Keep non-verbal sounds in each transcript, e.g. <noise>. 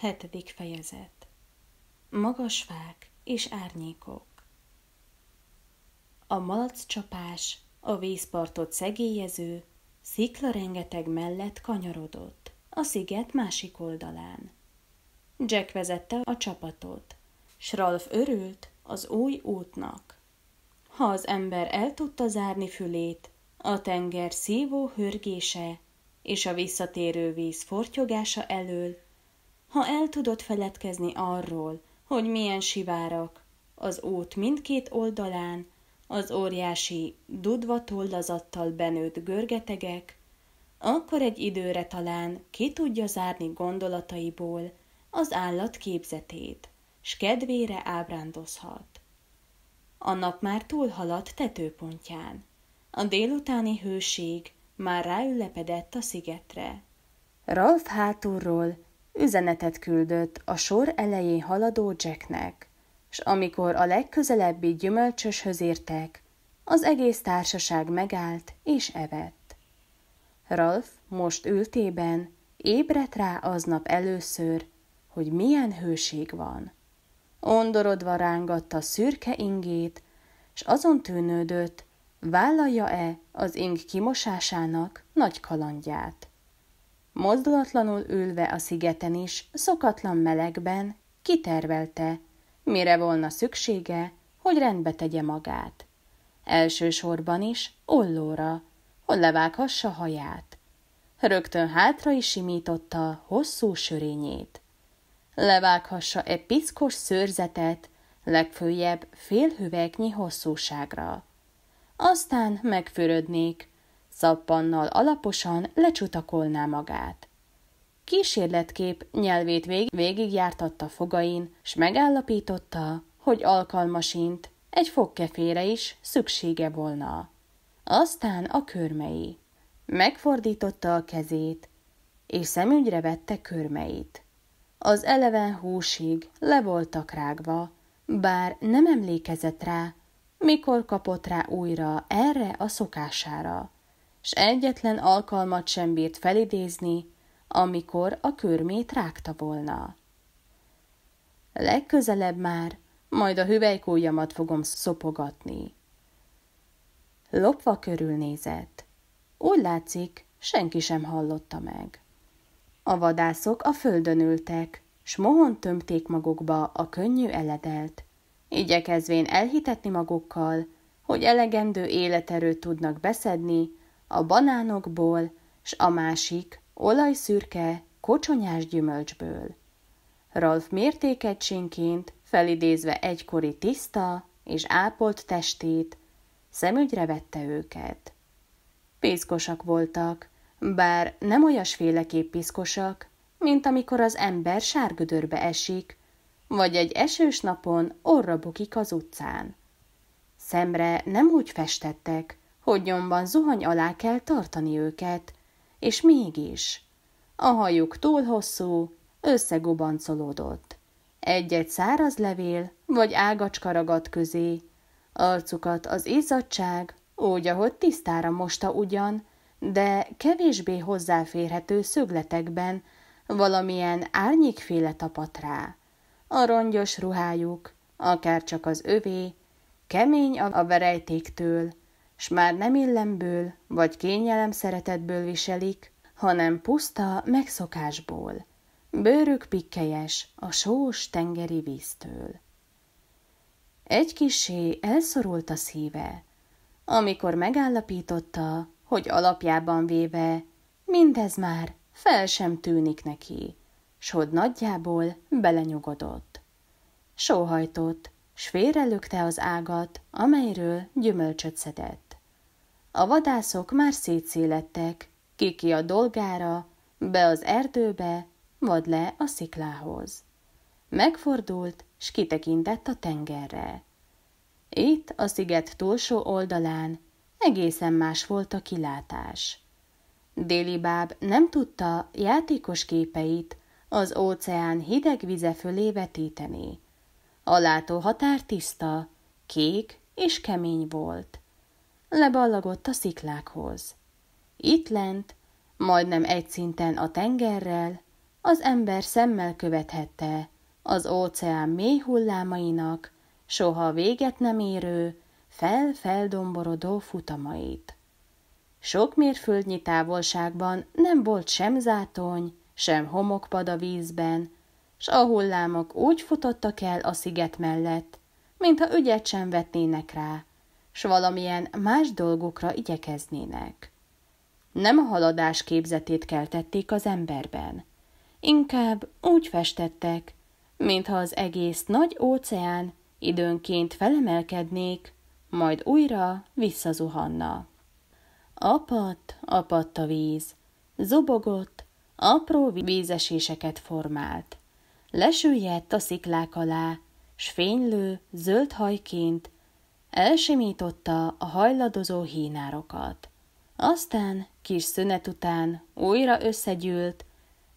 Hetedik fejezet Magas fák és árnyékok A malac csapás, a vízpartot szegélyező, szikla rengeteg mellett kanyarodott, a sziget másik oldalán. Jack vezette a csapatot, s Ralf örült az új útnak. Ha az ember el tudta zárni fülét, a tenger szívó hörgése és a visszatérő víz fortyogása elől ha el tudod feledkezni arról, hogy milyen sivárak, az út mindkét oldalán, az óriási, dudva toldazattal benőtt görgetegek, akkor egy időre talán ki tudja zárni gondolataiból az állat képzetét, s kedvére ábrándozhat. A nap már túlhaladt tetőpontján. A délutáni hőség már ráülepedett a szigetre. Ralf hátulról üzenetet küldött a sor elején haladó Jacknek, s amikor a legközelebbi gyümölcsöshöz értek, az egész társaság megállt és evett. Ralph most ültében ébredt rá aznap először, hogy milyen hőség van. Ondorodva rángatta szürke ingét, s azon tűnődött, vállalja-e az ing kimosásának nagy kalandját. Mozdulatlanul ülve a szigeten is, szokatlan melegben, kitervelte, mire volna szüksége, hogy rendbe tegye magát. Elsősorban is ollóra, hogy levághassa haját. Rögtön hátra is simította hosszú sörényét. levághassa egy piszkos szőrzetet, legfőjebb fél hüvegnyi hosszúságra. Aztán megfürödnék, szappannal alaposan lecsutakolná magát. Kísérletkép nyelvét vég- végigjártatta fogain, s megállapította, hogy alkalmasint egy fogkefére is szüksége volna. Aztán a körmei. Megfordította a kezét, és szemügyre vette körmeit. Az eleven húsig le voltak rágva, bár nem emlékezett rá, mikor kapott rá újra erre a szokására s egyetlen alkalmat sem bírt felidézni, amikor a körmét rágta volna. Legközelebb már, majd a hüvelykújjamat fogom szopogatni. Lopva körülnézett. Úgy látszik, senki sem hallotta meg. A vadászok a földön ültek, s mohon tömték magukba a könnyű eledelt, igyekezvén elhitetni magukkal, hogy elegendő életerőt tudnak beszedni a banánokból, s a másik olajszürke, kocsonyás gyümölcsből. Ralf mértékegységként, felidézve egykori tiszta és ápolt testét, szemügyre vette őket. Piszkosak voltak, bár nem olyasféleképp piszkosak, mint amikor az ember sárgödörbe esik, vagy egy esős napon orra bukik az utcán. Szemre nem úgy festettek, hogy nyomban zuhany alá kell tartani őket, és mégis. A hajuk túl hosszú, összegubancolódott. Egy-egy száraz levél vagy ágacska ragadt közé, arcukat az izzadság, úgy, ahogy tisztára mosta ugyan, de kevésbé hozzáférhető szögletekben valamilyen árnyékféle tapat rá. A rongyos ruhájuk, akár csak az övé, kemény a verejtéktől, s már nem illemből vagy kényelem szeretetből viselik, hanem puszta megszokásból. Bőrük pikkelyes a sós tengeri víztől. Egy kisé elszorult a szíve, amikor megállapította, hogy alapjában véve mindez már fel sem tűnik neki, s hogy nagyjából belenyugodott. Sóhajtott, s félrelökte az ágat, amelyről gyümölcsöt szedett. A vadászok már szétszélettek, kiki a dolgára, be az erdőbe, vad le a sziklához. Megfordult, s kitekintett a tengerre. Itt, a sziget túlsó oldalán egészen más volt a kilátás. báb nem tudta játékos képeit az óceán hideg vize fölé vetíteni. A látó határ tiszta, kék és kemény volt leballagott a sziklákhoz. Itt lent, majdnem egy szinten a tengerrel, az ember szemmel követhette az óceán mély hullámainak soha véget nem érő, fel-feldomborodó futamait. Sok mérföldnyi távolságban nem volt sem zátony, sem homokpad a vízben, s a hullámok úgy futottak el a sziget mellett, mintha ügyet sem vetnének rá, s valamilyen más dolgokra igyekeznének. Nem a haladás képzetét keltették az emberben, inkább úgy festettek, mintha az egész nagy óceán időnként felemelkednék, majd újra visszazuhanna. Apadt, apadt a víz, zobogott, apró vízeséseket formált. Lesüllyedt a sziklák alá, s fénylő, zöld hajként Elsimította a hajladozó hínárokat. Aztán, kis szünet után újra összegyűlt,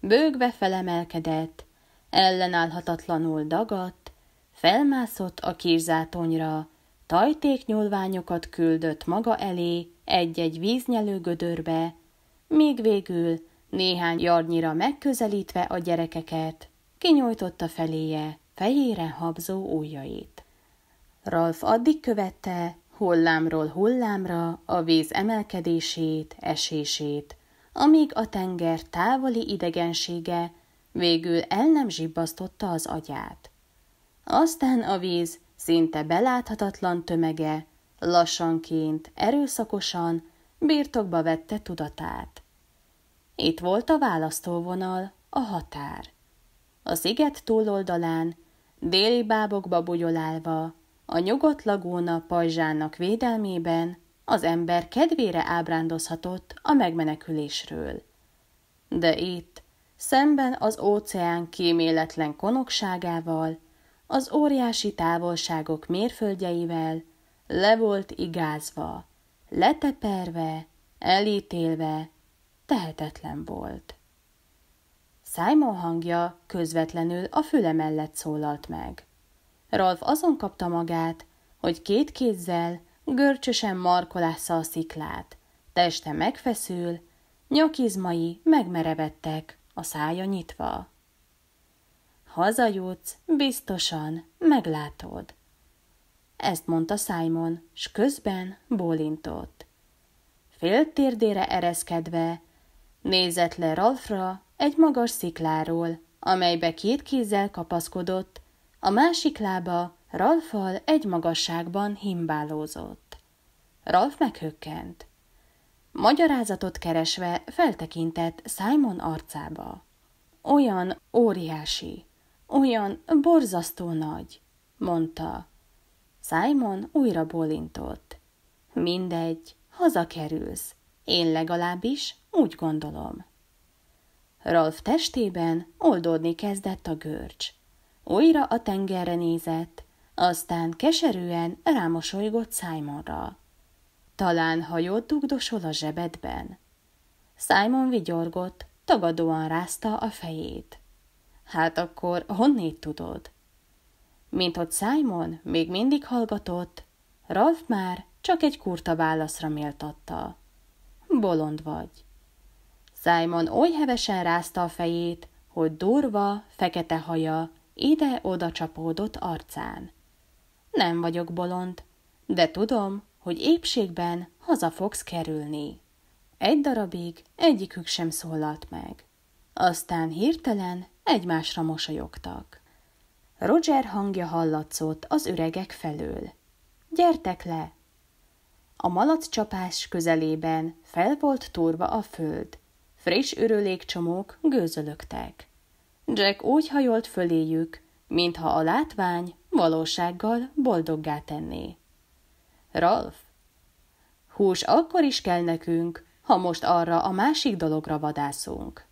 bőgve felemelkedett, ellenállhatatlanul dagadt, felmászott a kirzátonyra, tajték küldött maga elé egy-egy víznyelő gödörbe, míg végül néhány jarnyira megközelítve a gyerekeket, kinyújtotta feléje fehéren habzó ujjait. Ralf addig követte hullámról hullámra a víz emelkedését, esését, amíg a tenger távoli idegensége végül el nem zsibbasztotta az agyát. Aztán a víz szinte beláthatatlan tömege lassanként, erőszakosan birtokba vette tudatát. Itt volt a választóvonal, a határ. A sziget túloldalán, déli bábokba bugyolálva, a nyugodt lagóna pajzsának védelmében az ember kedvére ábrándozhatott a megmenekülésről. De itt, szemben az óceán kíméletlen konokságával, az óriási távolságok mérföldjeivel, le volt igázva, leteperve, elítélve, tehetetlen volt. Simon hangja közvetlenül a füle mellett szólalt meg. Ralf azon kapta magát, hogy két kézzel görcsösen markolásza a sziklát. Teste megfeszül, nyakizmai megmerevettek, a szája nyitva. Hazajutsz, biztosan, meglátod. Ezt mondta Simon, s közben bólintott. Féltérdére ereszkedve, nézett le Ralfra egy magas szikláról, amelybe két kézzel kapaszkodott, a másik lába Ralfal egy magasságban himbálózott. Ralf meghökkent. Magyarázatot keresve feltekintett Simon arcába. Olyan óriási, olyan borzasztó nagy, mondta. Simon újra bólintott. Mindegy, hazakerülsz. Én legalábbis úgy gondolom. Ralf testében oldódni kezdett a görcs. Újra a tengerre nézett, aztán keserűen rámosolygott Simonra. Talán hajót dugdosol a zsebedben. Simon vigyorgott, tagadóan rázta a fejét. Hát akkor honnét tudod? Mint hogy Simon még mindig hallgatott, Ralf már csak egy kurta válaszra méltatta. Bolond vagy. Simon oly hevesen rázta a fejét, hogy durva, fekete haja ide-oda csapódott arcán. Nem vagyok bolond, de tudom, hogy épségben haza fogsz kerülni. Egy darabig egyikük sem szólalt meg. Aztán hirtelen egymásra mosolyogtak. Roger hangja hallatszott az üregek felől. Gyertek le! A malac csapás közelében fel volt turva a föld. Friss ürülékcsomók gőzölögtek. Jack úgy hajolt föléjük, mintha a látvány valósággal boldoggá tenné. Ralf, hús akkor is kell nekünk, ha most arra a másik dologra vadászunk.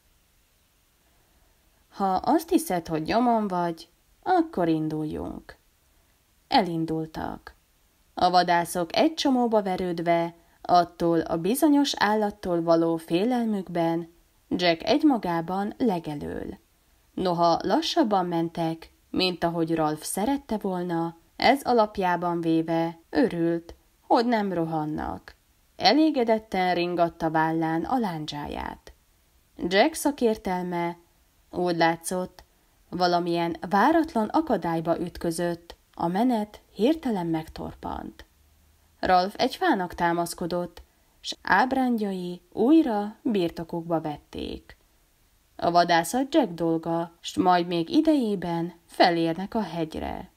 Ha azt hiszed, hogy nyomon vagy, akkor induljunk. Elindultak. A vadászok egy csomóba verődve, attól a bizonyos állattól való félelmükben, Jack egymagában legelől. Noha lassabban mentek, mint ahogy Ralf szerette volna, ez alapjában véve örült, hogy nem rohannak. Elégedetten ringatta vállán a lándzsáját. Jack szakértelme úgy látszott, valamilyen váratlan akadályba ütközött, a menet hirtelen megtorpant. Ralf egy fának támaszkodott, s ábrándjai újra birtokukba vették. A vadászat Jack dolga, s majd még idejében felérnek a hegyre.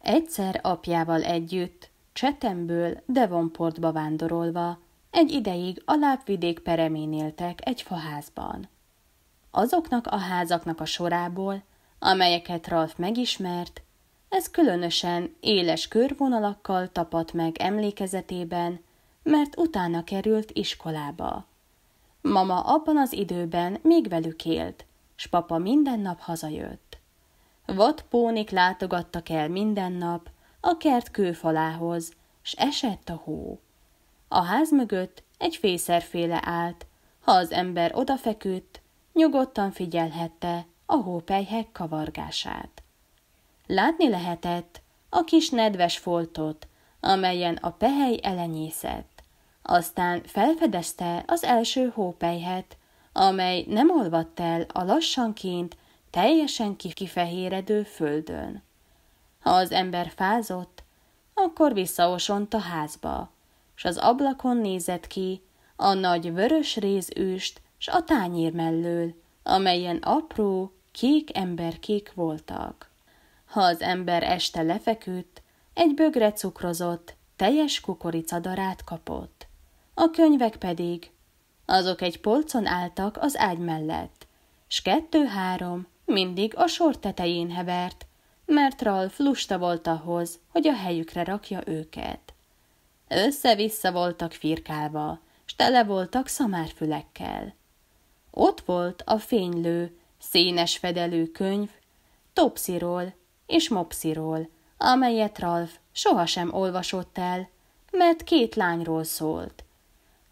Egyszer apjával együtt, Csetemből Devonportba vándorolva, egy ideig a lápvidék peremén éltek egy faházban. Azoknak a házaknak a sorából, amelyeket Ralph megismert, ez különösen éles körvonalakkal tapadt meg emlékezetében, mert utána került iskolába. Mama abban az időben még velük élt, s papa minden nap hazajött. Vadpónik látogattak el minden nap a kert kőfalához, s esett a hó. A ház mögött egy fészerféle állt, ha az ember odafeküdt, nyugodtan figyelhette a hópelyhek kavargását. Látni lehetett a kis nedves foltot, amelyen a pehely elenyészett. Aztán felfedezte az első hópejhet, amely nem olvadt el a lassanként teljesen kifehéredő földön. Ha az ember fázott, akkor visszaosont a házba, s az ablakon nézett ki a nagy vörös rézüst s a tányér mellől, amelyen apró, kék emberkék voltak. Ha az ember este lefeküdt, egy bögre cukrozott, teljes kukoricadarát kapott a könyvek pedig. Azok egy polcon álltak az ágy mellett, s kettő-három mindig a sor tetején hevert, mert Ralf lusta volt ahhoz, hogy a helyükre rakja őket. Össze-vissza voltak firkálva, s tele voltak szamárfülekkel. Ott volt a fénylő, színes fedelű könyv Topsziról és Mopsziról, amelyet Ralf sohasem olvasott el, mert két lányról szólt,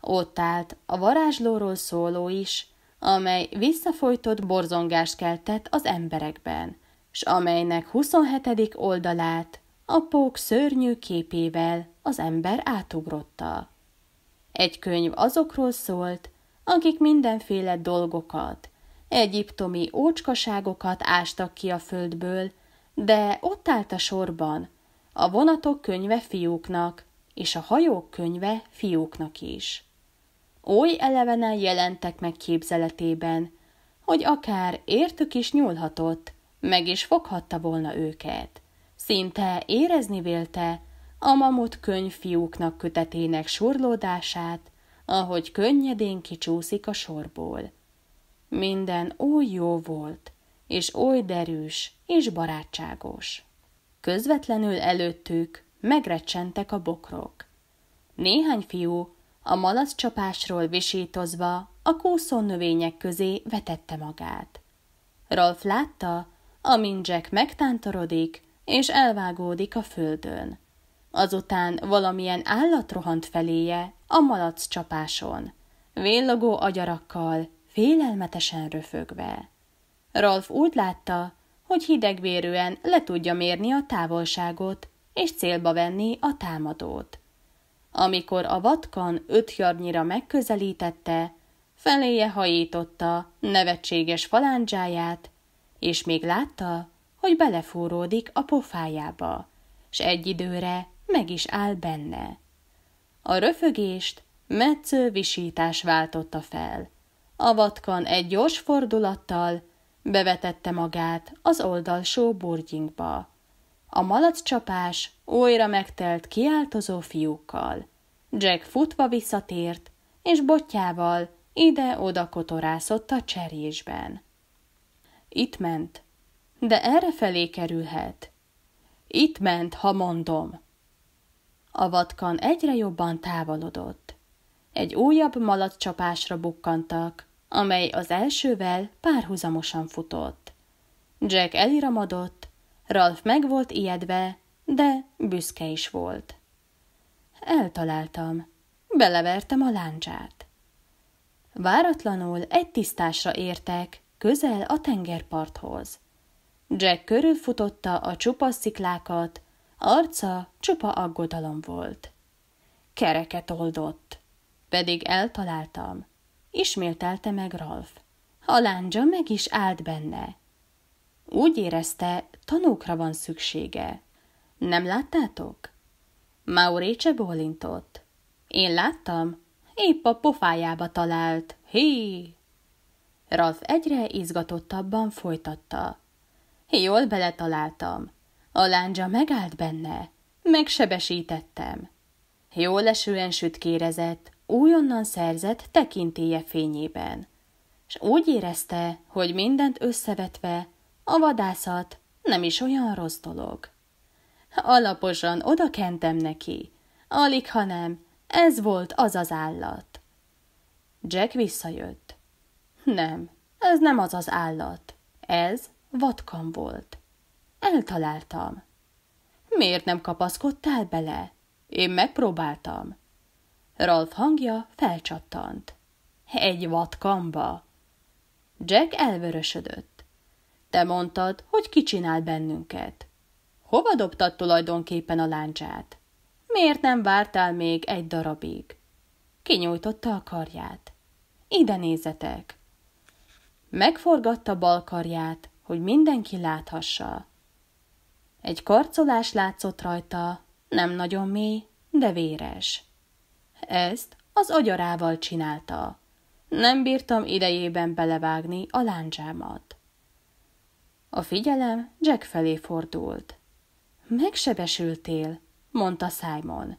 ott állt a varázslóról szóló is, amely visszafolytott borzongást keltett az emberekben, s amelynek 27. oldalát a pók szörnyű képével az ember átugrotta. Egy könyv azokról szólt, akik mindenféle dolgokat, egyiptomi ócskaságokat ástak ki a földből, de ott állt a sorban, a vonatok könyve fiúknak, és a hajók könyve fiúknak is oly elevenen jelentek meg képzeletében, hogy akár értük is nyúlhatott, meg is foghatta volna őket. Szinte érezni vélte a mamut könyvfiúknak kötetének surlódását, ahogy könnyedén kicsúszik a sorból. Minden oly jó volt, és oly derűs, és barátságos. Közvetlenül előttük megrecsentek a bokrok. Néhány fiú a malac csapásról visítozva a kúszó növények közé vetette magát. Rolf látta, amint Jack megtántorodik és elvágódik a földön. Azután valamilyen állat rohant feléje a malac csapáson, villogó agyarakkal, félelmetesen röfögve. Rolf úgy látta, hogy hidegvérően le tudja mérni a távolságot és célba venni a támadót. Amikor a vatkan öt jarnyira megközelítette, feléje hajította nevetséges falándzsáját, és még látta, hogy belefúródik a pofájába, s egy időre meg is áll benne. A röfögést metsző visítás váltotta fel. A vatkan egy gyors fordulattal bevetette magát az oldalsó burgyinkba. A malaccsapás újra megtelt kiáltozó fiúkkal. Jack futva visszatért, és botjával ide-oda kotorászott a cserésben. Itt ment, de erre felé kerülhet. Itt ment, ha mondom. A vatkan egyre jobban távolodott. Egy újabb malaccsapásra bukkantak, amely az elsővel párhuzamosan futott. Jack eliramodott, Ralf meg volt ijedve, de büszke is volt. Eltaláltam. Belevertem a láncsát. Váratlanul egy tisztásra értek, közel a tengerparthoz. Jack körülfutotta a csupa sziklákat, arca csupa aggodalom volt. Kereket oldott, pedig eltaláltam. Ismételte meg Ralf. A láncsa meg is állt benne. Úgy érezte, tanúkra van szüksége. Nem láttátok? Mauréce bólintott. Én láttam, épp a pofájába talált. Hé! Ralf egyre izgatottabban folytatta. Jól beletaláltam. A lándzsa megállt benne. Megsebesítettem. Jól esően sütkérezett, újonnan szerzett tekintéje fényében. S úgy érezte, hogy mindent összevetve, a vadászat nem is olyan rossz dolog. Alaposan oda kentem neki. Alig, ha nem, ez volt az az állat. Jack visszajött. Nem, ez nem az az állat. Ez vadkan volt. Eltaláltam. Miért nem kapaszkodtál bele? Én megpróbáltam. Ralph hangja felcsattant. Egy vadkamba. Jack elvörösödött. Te mondtad, hogy kicsinál bennünket. Hova dobtad tulajdonképpen a láncsát? Miért nem vártál még egy darabig? Kinyújtotta a karját. Ide nézetek! Megforgatta bal karját, hogy mindenki láthassa. Egy karcolás látszott rajta, nem nagyon mély, de véres. Ezt az agyarával csinálta. Nem bírtam idejében belevágni a láncsámat. A figyelem Jack felé fordult. Megsebesültél, mondta Simon.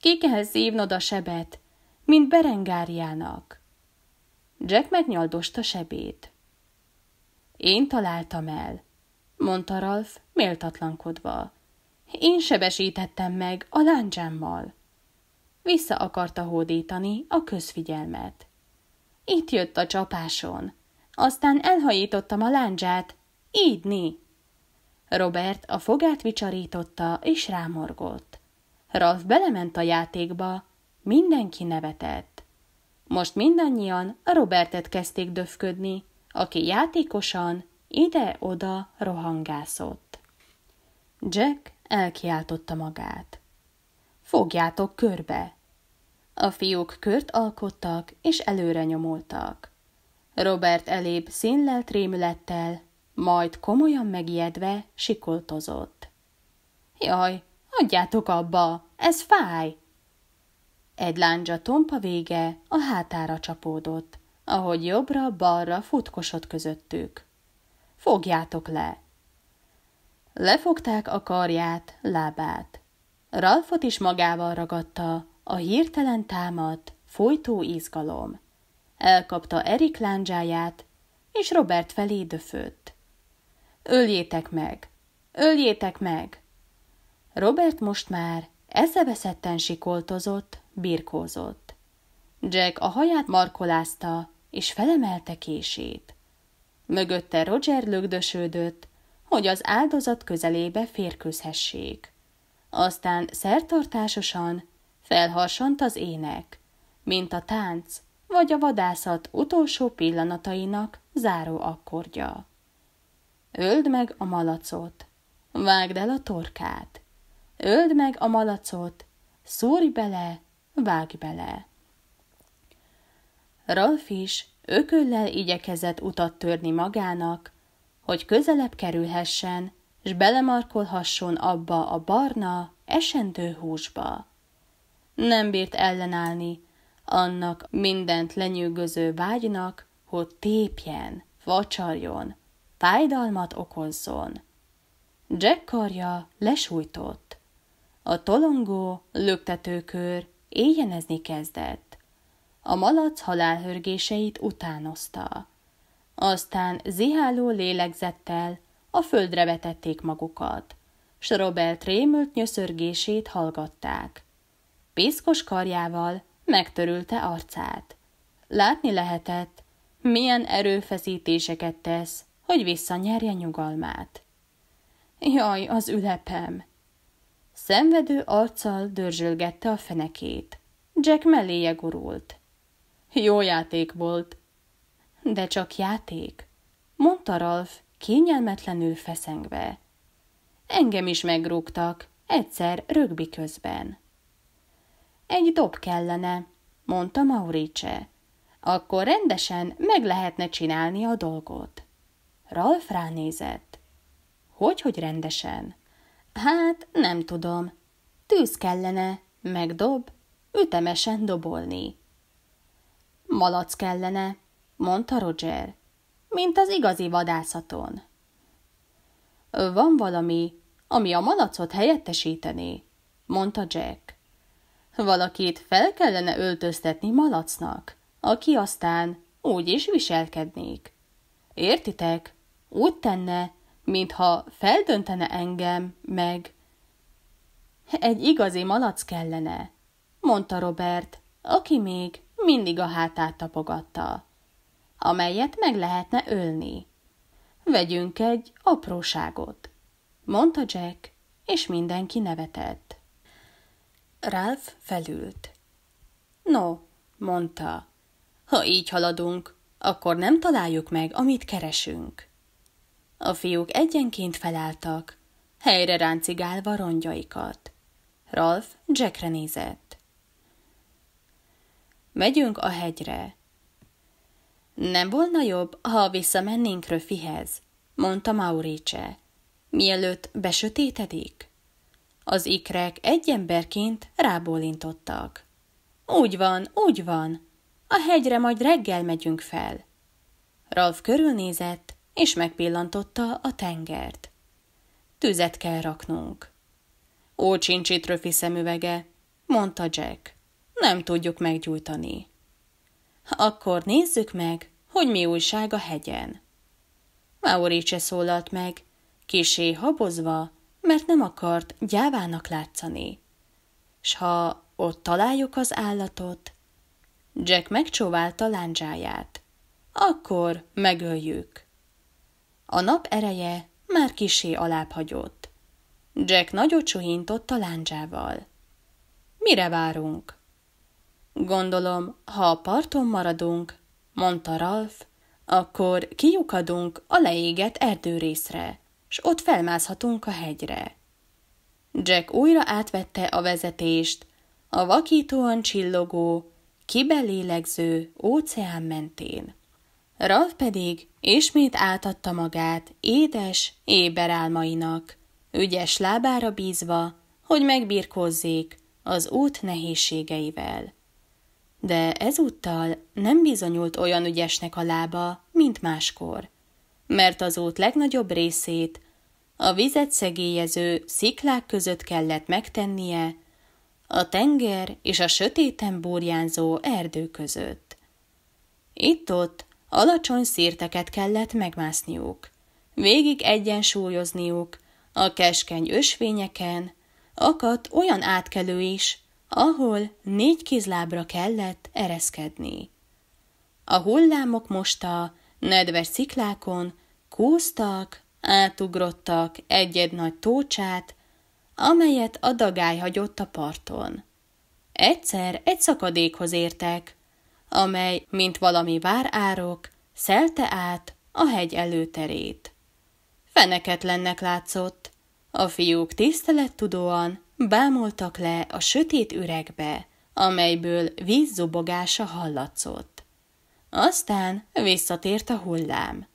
Ki kell szívnod a sebet, mint Berengárjának. Jack megnyaldosta sebét. Én találtam el, mondta Ralph méltatlankodva. Én sebesítettem meg a láncsámmal. Vissza akarta hódítani a közfigyelmet. Itt jött a csapáson. Aztán elhajítottam a láncsát, Ídni! Robert a fogát vicsarította és rámorgott. Ralf belement a játékba, mindenki nevetett. Most mindannyian a Robertet kezdték döfködni, aki játékosan ide-oda rohangászott. Jack elkiáltotta magát. Fogjátok körbe! A fiúk kört alkottak és előre nyomultak. Robert elébb színlelt rémülettel majd komolyan megijedve sikoltozott. Jaj, adjátok abba, ez fáj! Egy lándzsa tompa vége a hátára csapódott, ahogy jobbra-balra futkosott közöttük. Fogjátok le! Lefogták a karját, lábát. Ralfot is magával ragadta a hirtelen támadt, folytó izgalom. Elkapta Erik lándzsáját, és Robert felé döfött. Öljétek meg! Öljétek meg! Robert most már eszeveszetten sikoltozott, birkózott. Jack a haját markolázta, és felemelte kését. Mögötte Roger lögdösödött, hogy az áldozat közelébe férkőzhessék. Aztán szertartásosan felharsant az ének, mint a tánc vagy a vadászat utolsó pillanatainak záró akkordja. Öld meg a malacot, vágd el a torkát. Öld meg a malacot, szúrj bele, vágj bele. Ralf is ököllel igyekezett utat törni magának, hogy közelebb kerülhessen, s belemarkolhasson abba a barna, esendő húsba. Nem bírt ellenállni annak mindent lenyűgöző vágynak, hogy tépjen, vacsarjon, fájdalmat okozzon. Jack karja lesújtott. A tolongó, löktetőkör éjjenezni kezdett. A malac halálhörgéseit utánozta. Aztán ziháló lélegzettel a földre vetették magukat, s Robert rémült nyöszörgését hallgatták. Piszkos karjával megtörülte arcát. Látni lehetett, milyen erőfeszítéseket tesz, hogy visszanyerje nyugalmát. Jaj, az ülepem! Szenvedő arccal dörzsölgette a fenekét. Jack melléje gurult. Jó játék volt. De csak játék, mondta Ralf, kényelmetlenül feszengve. Engem is megrúgtak, egyszer rögbi közben. Egy dob kellene, mondta Maurice. Akkor rendesen meg lehetne csinálni a dolgot. Ralf ránézett. Hogy, hogy rendesen? Hát, nem tudom. Tűz kellene, megdob, ütemesen dobolni. Malac kellene, mondta Roger, mint az igazi vadászaton. Van valami, ami a malacot helyettesítené, mondta Jack. Valakit fel kellene öltöztetni malacnak, aki aztán úgy is viselkednék. Értitek? úgy tenne, mintha feldöntene engem, meg... Egy igazi malac kellene, mondta Robert, aki még mindig a hátát tapogatta, amelyet meg lehetne ölni. Vegyünk egy apróságot, mondta Jack, és mindenki nevetett. Ralph felült. No, mondta, ha így haladunk, akkor nem találjuk meg, amit keresünk. A fiúk egyenként felálltak, helyre ráncigálva rongyaikat. Ralf Jackre nézett. Megyünk a hegyre. Nem volna jobb, ha visszamennénk Röfihez, mondta Maurice, mielőtt besötétedik. Az ikrek egy emberként rábólintottak. Úgy van, úgy van. A hegyre majd reggel megyünk fel. Ralf körülnézett, és megpillantotta a tengert. Tüzet kell raknunk. Ó, csincsit röfi szemüvege, mondta Jack. Nem tudjuk meggyújtani. Akkor nézzük meg, hogy mi újság a hegyen. Maurice szólalt meg, kisé habozva, mert nem akart gyávának látszani. S ha ott találjuk az állatot, Jack megcsóválta lándzsáját. Akkor megöljük. A nap ereje már kisé alábbhagyott. Jack nagyot csuhintott a láncsával. Mire várunk? Gondolom, ha a parton maradunk, mondta Ralph, akkor kiukadunk a leégett erdőrészre, s ott felmászhatunk a hegyre. Jack újra átvette a vezetést, a vakítóan csillogó, kibelélegző óceán mentén. Ralf pedig ismét átadta magát édes, éber álmainak, ügyes lábára bízva, hogy megbirkózzék az út nehézségeivel. De ezúttal nem bizonyult olyan ügyesnek a lába, mint máskor, mert az út legnagyobb részét a vizet szegélyező sziklák között kellett megtennie, a tenger és a sötéten búrjánzó erdő között. Itt-ott Alacsony szírteket kellett megmászniuk. Végig egyensúlyozniuk, a keskeny ösvényeken, akadt olyan átkelő is, ahol négy kézlábra kellett ereszkedni. A hullámok mosta nedves sziklákon kúztak, átugrottak egy-egy nagy tócsát, amelyet a dagály hagyott a parton. Egyszer egy szakadékhoz értek, amely, mint valami várárok, szelte át a hegy előterét. Feneketlennek látszott. A fiúk tisztelettudóan bámultak le a sötét üregbe, amelyből vízzubogása hallatszott. Aztán visszatért a hullám.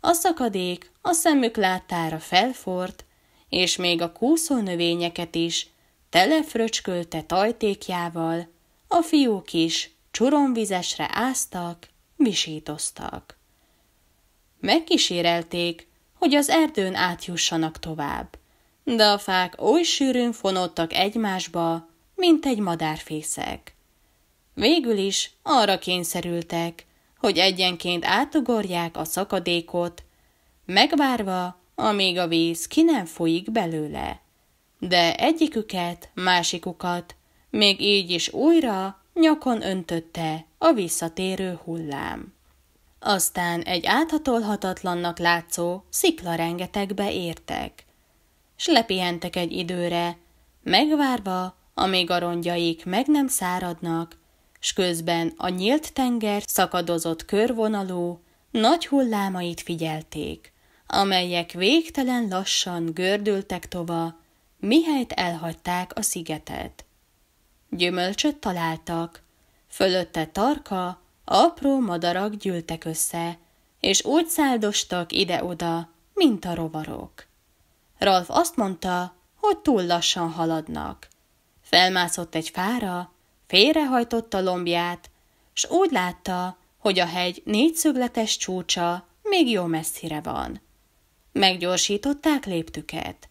A szakadék a szemük láttára felfort, és még a kúszó növényeket is telefröcskölte tajtékjával, a fiúk is csuromvizesre áztak, visítoztak. Megkísérelték, hogy az erdőn átjussanak tovább, de a fák oly sűrűn fonódtak egymásba, mint egy madárfészek. Végül is arra kényszerültek, hogy egyenként átugorják a szakadékot, megvárva, amíg a víz ki nem folyik belőle. De egyiküket, másikukat még így is újra nyakon öntötte a visszatérő hullám. Aztán egy áthatolhatatlannak látszó szikla rengetegbe értek, s lepihentek egy időre, megvárva, amíg a rongyaik meg nem száradnak, s közben a nyílt tenger szakadozott körvonalú, nagy hullámait figyelték, amelyek végtelen lassan gördültek tova, mihelyt elhagyták a szigetet. Gyümölcsöt találtak. Fölötte tarka, apró madarak gyűltek össze, és úgy száldostak ide-oda, mint a rovarok. Ralf azt mondta, hogy túl lassan haladnak. Felmászott egy fára, félrehajtotta lombját, s úgy látta, hogy a hegy négyszögletes csúcsa még jó messzire van. Meggyorsították léptüket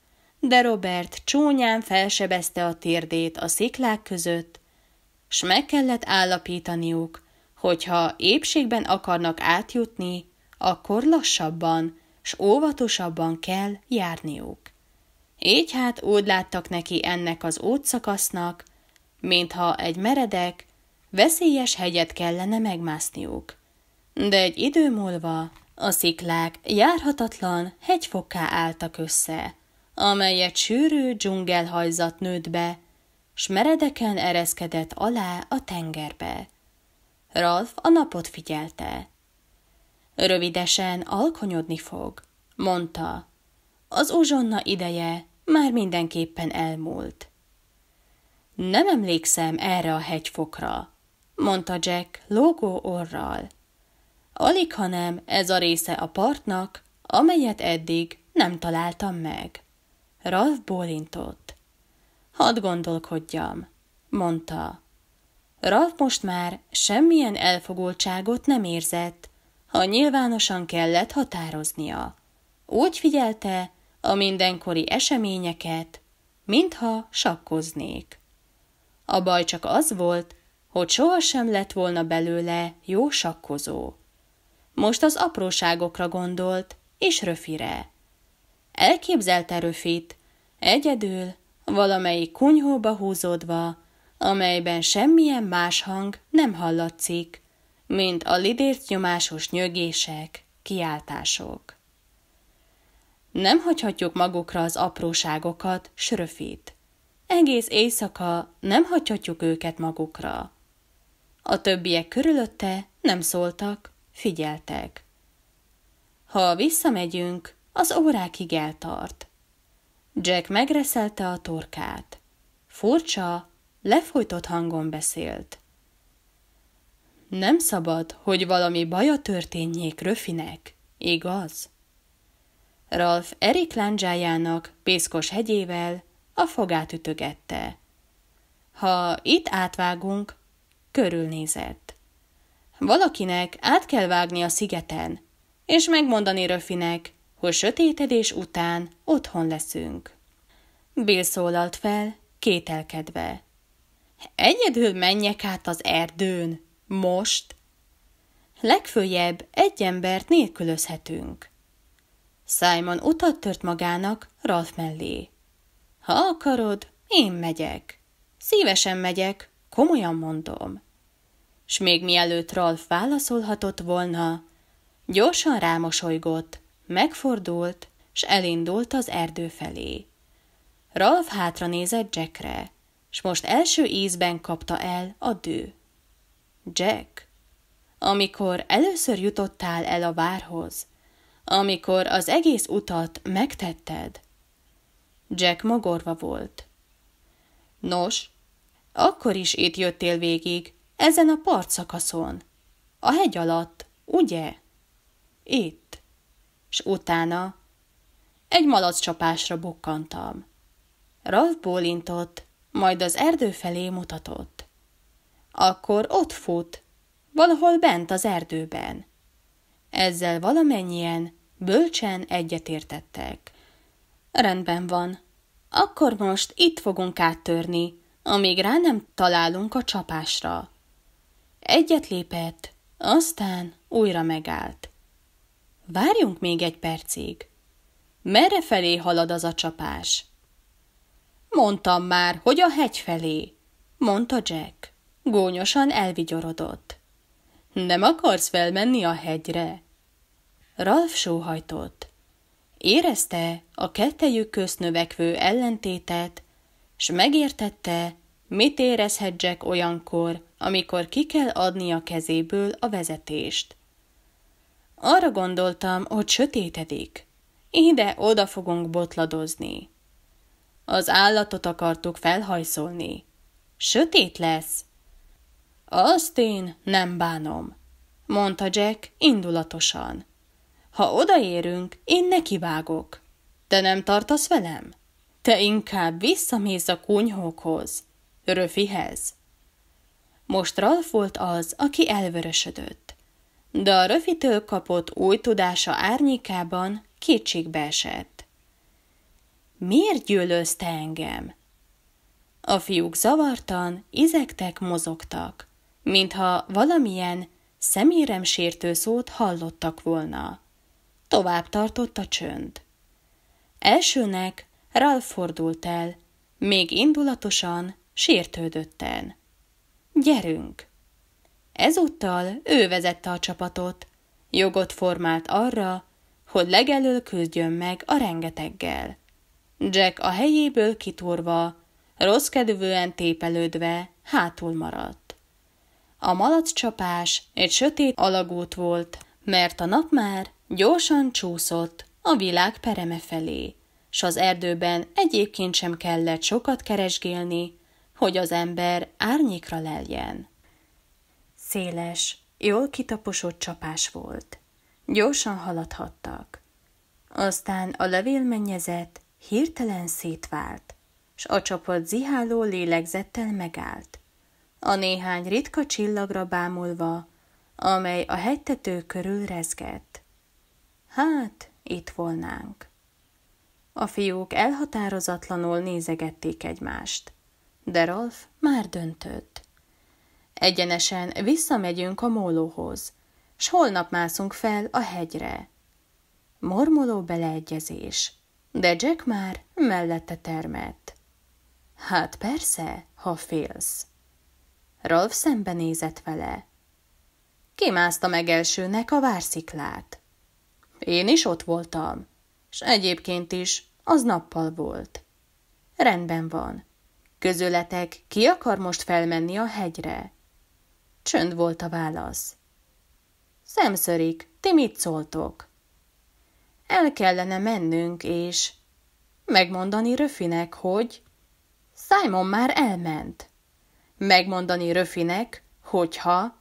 de Robert csúnyán felsebezte a térdét a sziklák között, s meg kellett állapítaniuk, hogy ha épségben akarnak átjutni, akkor lassabban s óvatosabban kell járniuk. Így hát úgy láttak neki ennek az útszakasznak, mintha egy meredek, veszélyes hegyet kellene megmászniuk. De egy idő múlva a sziklák járhatatlan hegyfokká álltak össze, amelyet sűrű dzsungelhajzat nőtt be, s meredeken ereszkedett alá a tengerbe. Ralf a napot figyelte. Rövidesen alkonyodni fog, mondta. Az uzsonna ideje már mindenképpen elmúlt. Nem emlékszem erre a hegyfokra, mondta Jack lógó orral. Alig, hanem ez a része a partnak, amelyet eddig nem találtam meg. Ralph bólintott. Hadd gondolkodjam, mondta. Ralph most már semmilyen elfogultságot nem érzett, ha nyilvánosan kellett határoznia. Úgy figyelte a mindenkori eseményeket, mintha sakkoznék. A baj csak az volt, hogy sohasem lett volna belőle jó sakkozó. Most az apróságokra gondolt, és röfire. Elképzelte Röfit, egyedül, valamelyik kunyhóba húzódva, amelyben semmilyen más hang nem hallatszik, mint a lidért nyomásos nyögések, kiáltások. Nem hagyhatjuk magukra az apróságokat, söröfít. Egész éjszaka nem hagyhatjuk őket magukra. A többiek körülötte nem szóltak, figyeltek. Ha visszamegyünk, az órákig eltart. Jack megreszelte a torkát. Furcsa, lefolytott hangon beszélt. Nem szabad, hogy valami baja történjék Röfinek, igaz? Ralf Erik lándzsájának, Pészkos hegyével a fogát ütögette. Ha itt átvágunk, körülnézett. Valakinek át kell vágni a szigeten, és megmondani Röfinek, hogy sötétedés után otthon leszünk. Bill szólalt fel, kételkedve. Egyedül menjek át az erdőn. Most? Legfőjebb egy embert nélkülözhetünk. Simon utat tört magának Ralph mellé. Ha akarod, én megyek. Szívesen megyek, komolyan mondom. S még mielőtt Ralph válaszolhatott volna, gyorsan rámosolygott, Megfordult, s elindult az erdő felé. Ralph hátra nézett Jackre, s most első ízben kapta el a dő. Jack, amikor először jutottál el a várhoz, amikor az egész utat megtetted. Jack magorva volt. Nos, akkor is itt jöttél végig, ezen a partszakaszon. A hegy alatt, ugye? Itt s utána egy malac csapásra bukkantam. Ralf bólintott, majd az erdő felé mutatott. Akkor ott fut, valahol bent az erdőben. Ezzel valamennyien bölcsen egyetértettek. Rendben van, akkor most itt fogunk áttörni, amíg rá nem találunk a csapásra. Egyet lépett, aztán újra megállt. Várjunk még egy percig. Merre felé halad az a csapás? Mondtam már, hogy a hegy felé, mondta Jack. Gónyosan elvigyorodott. Nem akarsz felmenni a hegyre? Ralf sóhajtott. Érezte a kettejük közt növekvő ellentétet, s megértette, mit érezhet Jack olyankor, amikor ki kell adni a kezéből a vezetést. Arra gondoltam, hogy sötétedik. Ide-oda fogunk botladozni. Az állatot akartuk felhajszolni. Sötét lesz. Azt én nem bánom, mondta Jack indulatosan. Ha odaérünk, én nekivágok. Te nem tartasz velem? Te inkább visszamész a kunyhókhoz, Röfihez. Most Ralf volt az, aki elvörösödött de a röfitől kapott új tudása árnyékában kétségbe esett. Miért gyűlözte engem? A fiúk zavartan, izektek, mozogtak, mintha valamilyen szemérem sértő szót hallottak volna. Tovább tartott a csönd. Elsőnek Ralf fordult el, még indulatosan, sértődötten. Gyerünk! Ezúttal ő vezette a csapatot. Jogot formált arra, hogy legelől küzdjön meg a rengeteggel. Jack a helyéből rossz kedvűen tépelődve hátul maradt. A csapás egy sötét alagút volt, mert a nap már gyorsan csúszott a világ pereme felé, s az erdőben egyébként sem kellett sokat keresgélni, hogy az ember árnyékra leljen. Széles, jól kitaposott csapás volt. Gyorsan haladhattak. Aztán a levélmennyezet hirtelen szétvált, s a csapat ziháló lélegzettel megállt. A néhány ritka csillagra bámulva, amely a hegytető körül rezgett. Hát, itt volnánk. A fiúk elhatározatlanul nézegették egymást, de Rolf már döntött. Egyenesen visszamegyünk a mólóhoz, s holnap mászunk fel a hegyre. Mormoló beleegyezés, de Jack már mellette termett. Hát persze, ha félsz. Rolf szembenézett vele. Kimászta meg elsőnek a vársziklát. Én is ott voltam, s egyébként is az nappal volt. Rendben van. Közületek, ki akar most felmenni a hegyre? Csönd volt a válasz. Szemszörik, ti mit szóltok? El kellene mennünk, és... Megmondani Röfinek, hogy... Simon már elment. Megmondani Röfinek, hogyha...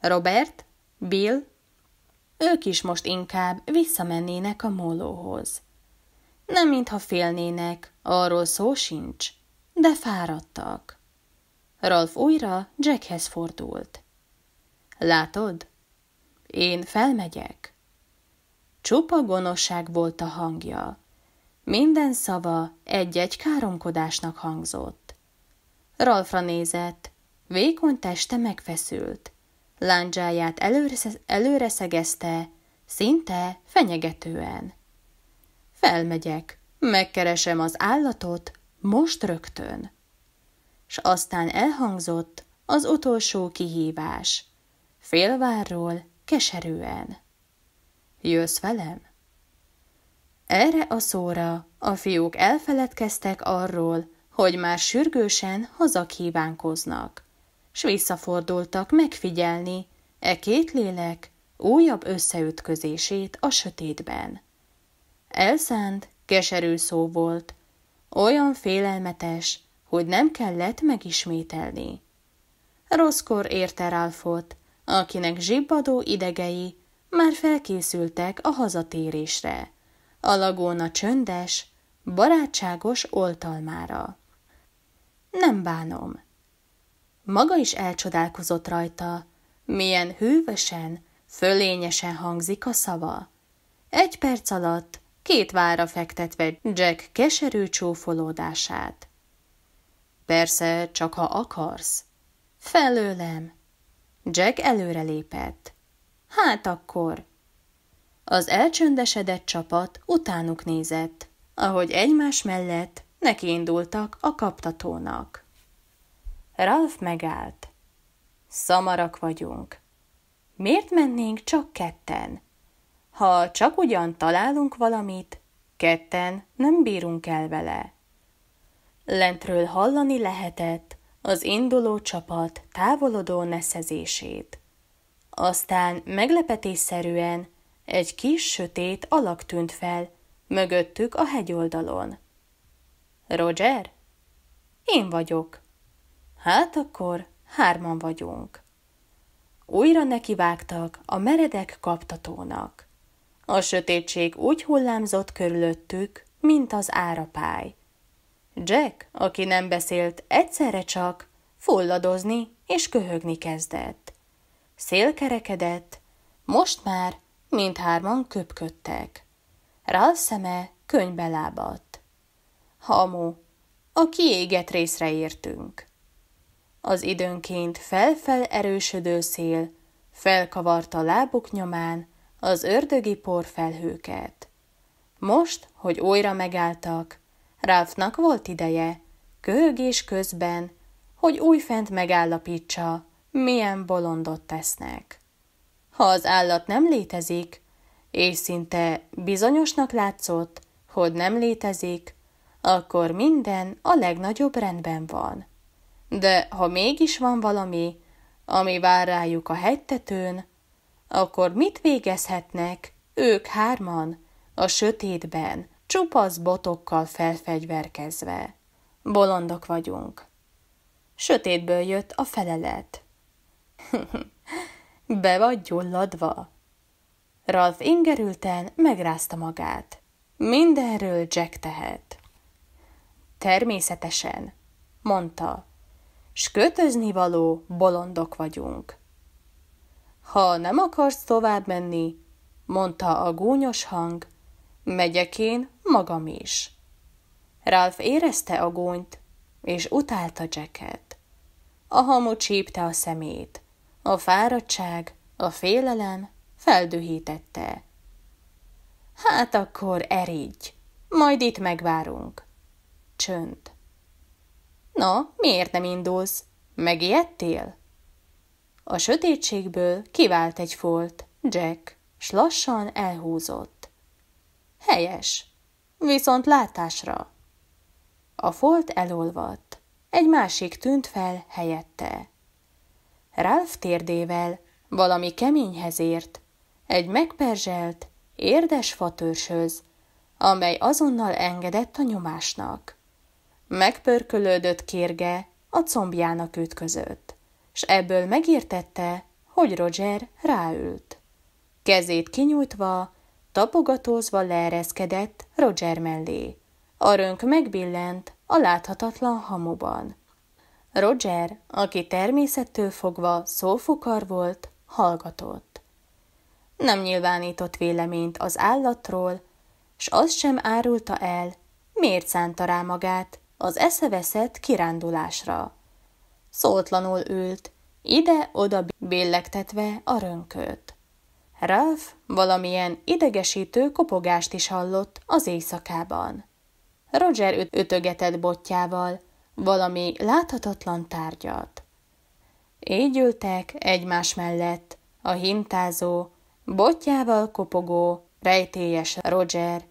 Robert, Bill, ők is most inkább visszamennének a mólóhoz. Nem mintha félnének, arról szó sincs, de fáradtak. Ralf újra Jackhez fordult. Látod? Én felmegyek. Csupa gonoszság volt a hangja. Minden szava egy-egy káromkodásnak hangzott. Ralfra nézett, vékony teste megfeszült. Láncsáját előre, előre szegezte, szinte fenyegetően. Felmegyek, megkeresem az állatot, most rögtön s aztán elhangzott az utolsó kihívás. Félvárról, keserűen. Jössz velem? Erre a szóra a fiúk elfeledkeztek arról, hogy már sürgősen hazakívánkoznak, s visszafordultak megfigyelni e két lélek újabb összeütközését a sötétben. Elszánt, keserű szó volt, olyan félelmetes, hogy nem kellett megismételni. Rosszkor érte Ralfot, akinek zsibbadó idegei már felkészültek a hazatérésre. A lagóna csöndes, barátságos oltalmára. Nem bánom. Maga is elcsodálkozott rajta, milyen hűvösen, fölényesen hangzik a szava. Egy perc alatt két vára fektetve Jack keserű csófolódását. Persze, csak ha akarsz. Felőlem. Jack előre lépett. Hát akkor. Az elcsöndesedett csapat utánuk nézett, ahogy egymás mellett nekiindultak a kaptatónak. Ralph megállt. Szamarak vagyunk. Miért mennénk csak ketten? Ha csak ugyan találunk valamit, ketten nem bírunk el vele. Lentről hallani lehetett az induló csapat távolodó neszezését. Aztán meglepetésszerűen egy kis sötét alak tűnt fel, mögöttük a hegyoldalon. Roger? Én vagyok. Hát akkor hárman vagyunk. Újra nekivágtak a meredek kaptatónak. A sötétség úgy hullámzott körülöttük, mint az árapály. Jack, aki nem beszélt egyszerre csak, fulladozni és köhögni kezdett. Szél kerekedett, most már mindhárman köpködtek. Rál szeme könybe lábadt. Hamu, a kiégett részre értünk. Az időnként felfel erősödő szél felkavarta lábuk nyomán az ördögi porfelhőket. Most, hogy újra megálltak, Ralphnak volt ideje, köhögés közben, hogy újfent megállapítsa, milyen bolondot tesznek. Ha az állat nem létezik, és szinte bizonyosnak látszott, hogy nem létezik, akkor minden a legnagyobb rendben van. De ha mégis van valami, ami vár rájuk a hegytetőn, akkor mit végezhetnek ők hárman a sötétben, csupasz botokkal felfegyverkezve. Bolondok vagyunk. Sötétből jött a felelet. <laughs> Be vagy gyulladva? Ralph ingerülten megrázta magát. Mindenről Jack tehet. Természetesen, mondta, s kötözni való bolondok vagyunk. Ha nem akarsz tovább menni, mondta a gúnyos hang, Megyek én magam is. Ralph érezte a gonyt, és utálta Jacket. A hamu csípte a szemét. A fáradtság, a félelem feldühítette. Hát akkor erígy, majd itt megvárunk. Csönd. Na, miért nem indulsz? Megijedtél? A sötétségből kivált egy folt, Jack, s lassan elhúzott. Helyes. Viszont látásra. A folt elolvadt. Egy másik tűnt fel helyette. Ralf térdével valami keményhez ért, egy megperzselt, érdes fatörshöz, amely azonnal engedett a nyomásnak. Megpörkölődött kérge a combjának ütközött, s ebből megértette, hogy Roger ráült. Kezét kinyújtva tapogatózva leereszkedett Roger mellé. A rönk megbillent a láthatatlan hamuban. Roger, aki természettől fogva szófukar volt, hallgatott. Nem nyilvánított véleményt az állatról, s azt sem árulta el, miért szánta rá magát az eszeveszett kirándulásra. Szótlanul ült, ide-oda billegtetve a rönköt. Ralph valamilyen idegesítő kopogást is hallott az éjszakában. Roger ütögetett botjával valami láthatatlan tárgyat. Így ültek egymás mellett a hintázó, botjával kopogó, rejtélyes Roger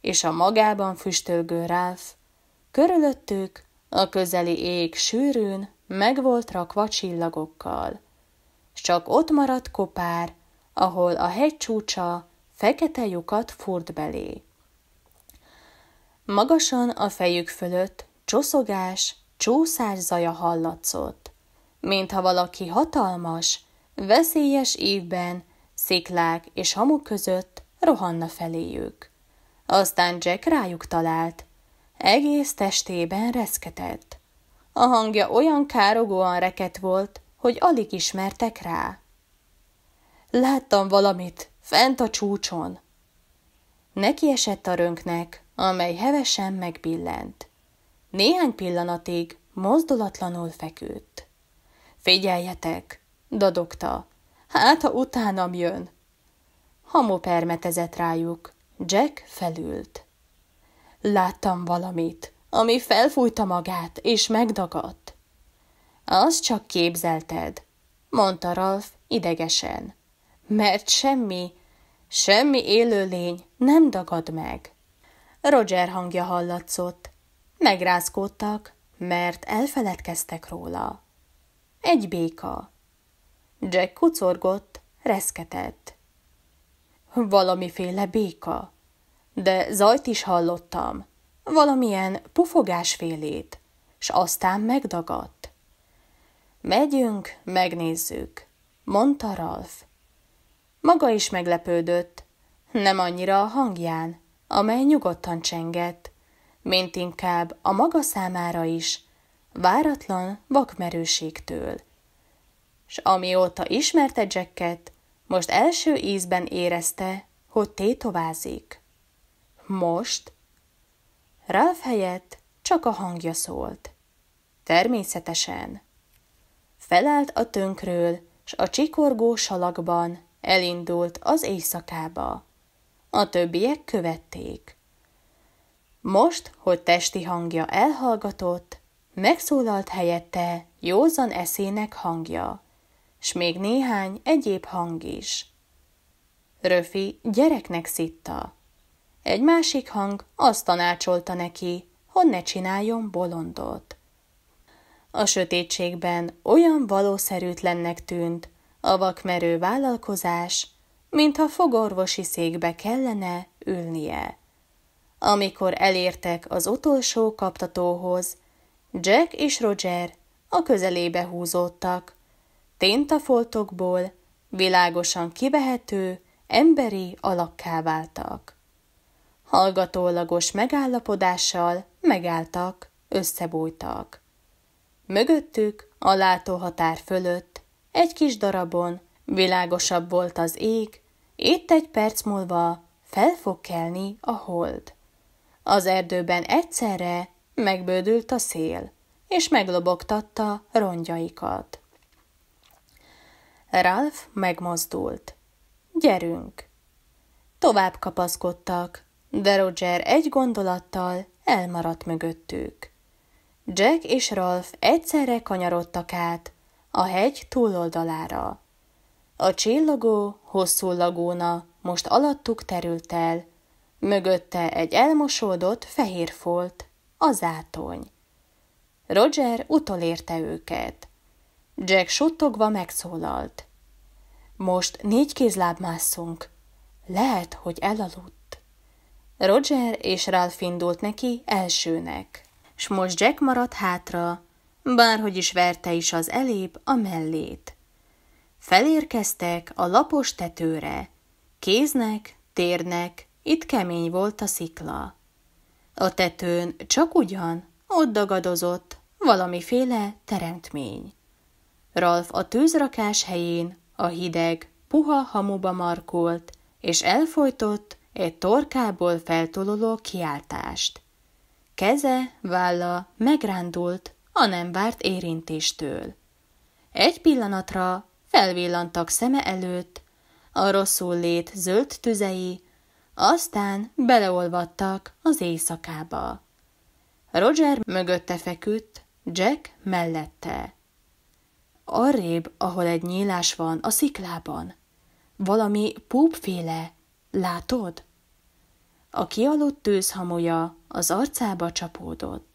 és a magában füstölgő Ralph, körülöttük a közeli ég sűrűn meg volt rakva csillagokkal. csak ott maradt kopár, ahol a hegy csúcsa fekete lyukat furt belé. Magasan a fejük fölött csoszogás, csúszás zaja hallatszott, mintha valaki hatalmas, veszélyes évben sziklák és hamuk között rohanna feléjük. Aztán Jack rájuk talált, egész testében reszketett. A hangja olyan károgóan reket volt, hogy alig ismertek rá. Láttam valamit, fent a csúcson. Neki esett a rönknek, amely hevesen megbillent. Néhány pillanatig mozdulatlanul feküdt. Figyeljetek, dadogta, hát ha utánam jön. Hamu permetezett rájuk, Jack felült. Láttam valamit, ami felfújta magát és megdagadt. Az csak képzelted, mondta Ralph idegesen mert semmi, semmi élőlény nem dagad meg. Roger hangja hallatszott. Megrázkódtak, mert elfeledkeztek róla. Egy béka. Jack kucorgott, reszketett. Valamiféle béka. De zajt is hallottam. Valamilyen pufogásfélét. S aztán megdagadt. Megyünk, megnézzük, mondta Ralph. Maga is meglepődött, nem annyira a hangján, amely nyugodtan csengett, mint inkább a maga számára is, váratlan vakmerőségtől. S amióta ismerte Jacket, most első ízben érezte, hogy tétovázik. Most? Ralph helyett csak a hangja szólt. Természetesen. Felállt a tönkről, s a csikorgó salakban Elindult az éjszakába. A többiek követték. Most, hogy testi hangja elhallgatott, megszólalt helyette józan eszének hangja, s még néhány egyéb hang is. Röfi gyereknek szitta. Egy másik hang azt tanácsolta neki, hogy ne csináljon bolondot. A sötétségben olyan valószerűtlennek tűnt, a vakmerő vállalkozás, mintha fogorvosi székbe kellene ülnie. Amikor elértek az utolsó kaptatóhoz, Jack és Roger a közelébe húzódtak. Téntafoltokból világosan kivehető, emberi alakká váltak. Hallgatólagos megállapodással megálltak, összebújtak. Mögöttük, a látóhatár fölött egy kis darabon világosabb volt az ég, itt egy perc múlva fel fog kelni a hold. Az erdőben egyszerre megbődült a szél, és meglobogtatta rongyaikat. Ralph megmozdult. Gyerünk! Tovább kapaszkodtak, de Roger egy gondolattal elmaradt mögöttük. Jack és Ralph egyszerre kanyarodtak át a hegy túloldalára. A csillogó, hosszú lagóna most alattuk terült el, mögötte egy elmosódott fehér folt, a zátony. Roger utolérte őket. Jack suttogva megszólalt. Most négy kézláb másszunk. Lehet, hogy elaludt. Roger és Ralph indult neki elsőnek, s most Jack maradt hátra, bárhogy is verte is az elép a mellét. Felérkeztek a lapos tetőre, kéznek, térnek, itt kemény volt a szikla. A tetőn csak ugyan ott dagadozott valamiféle teremtmény. Ralf a tűzrakás helyén a hideg, puha hamuba markolt, és elfolytott egy torkából feltololó kiáltást. Keze, válla megrándult a nem várt érintéstől. Egy pillanatra felvillantak szeme előtt a rosszul lét zöld tüzei, aztán beleolvadtak az éjszakába. Roger mögötte feküdt, Jack mellette. Arrébb, ahol egy nyílás van a sziklában. Valami púpféle, látod? A kialudt tűzhamuja az arcába csapódott.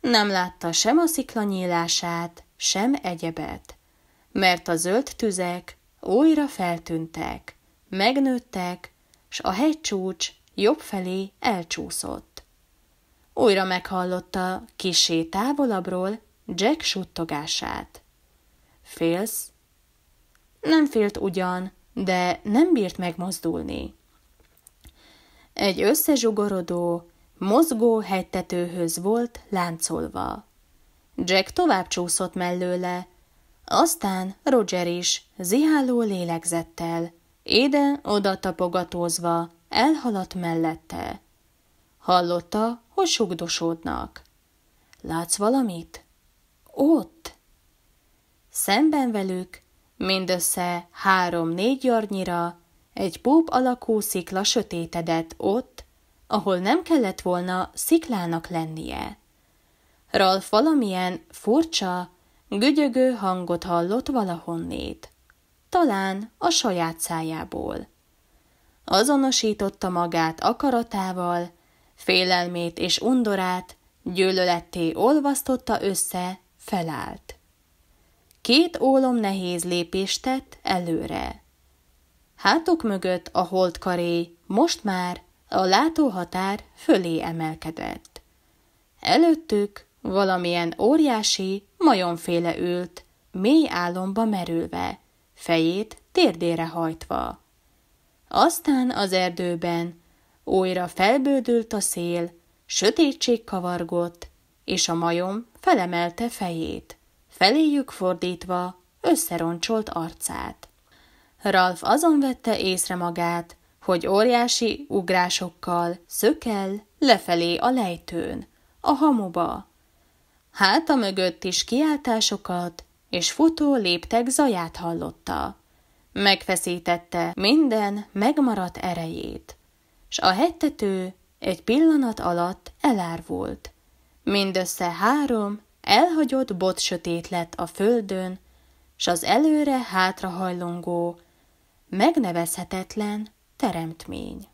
Nem látta sem a szikla nyílását, sem egyebet, mert a zöld tüzek újra feltűntek, megnőttek, s a hegycsúcs jobb felé elcsúszott. Újra meghallotta kisé távolabbról Jack suttogását. Félsz? Nem félt ugyan, de nem bírt megmozdulni. Egy összezsugorodó, mozgó hegytetőhöz volt láncolva. Jack tovább csúszott mellőle, aztán Roger is, ziháló lélegzettel, éde oda tapogatózva, elhaladt mellette. Hallotta, hogy sugdosódnak. Látsz valamit? Ott! Szemben velük, mindössze három-négy jarnyira, egy púp alakú szikla sötétedett ott, ahol nem kellett volna sziklának lennie. Ralf valamilyen furcsa, gügyögő hangot hallott valahonnét. Talán a saját szájából. Azonosította magát akaratával, félelmét és undorát, gyűlöletté olvasztotta össze, felállt. Két ólom nehéz lépést tett előre. Hátok mögött a holdkaré most már a látóhatár fölé emelkedett. Előttük valamilyen óriási, majomféle ült, mély álomba merülve, fejét térdére hajtva. Aztán az erdőben újra felbődült a szél, sötétség kavargott, és a majom felemelte fejét, feléjük fordítva összeroncsolt arcát. Ralf azon vette észre magát, hogy óriási ugrásokkal szökel lefelé a lejtőn, a hamuba. Hát a mögött is kiáltásokat és futó léptek zaját hallotta. Megfeszítette minden megmaradt erejét, s a hettető egy pillanat alatt elárvult. Mindössze három elhagyott bot sötét lett a földön, s az előre hátrahajlongó, megnevezhetetlen teremtmény.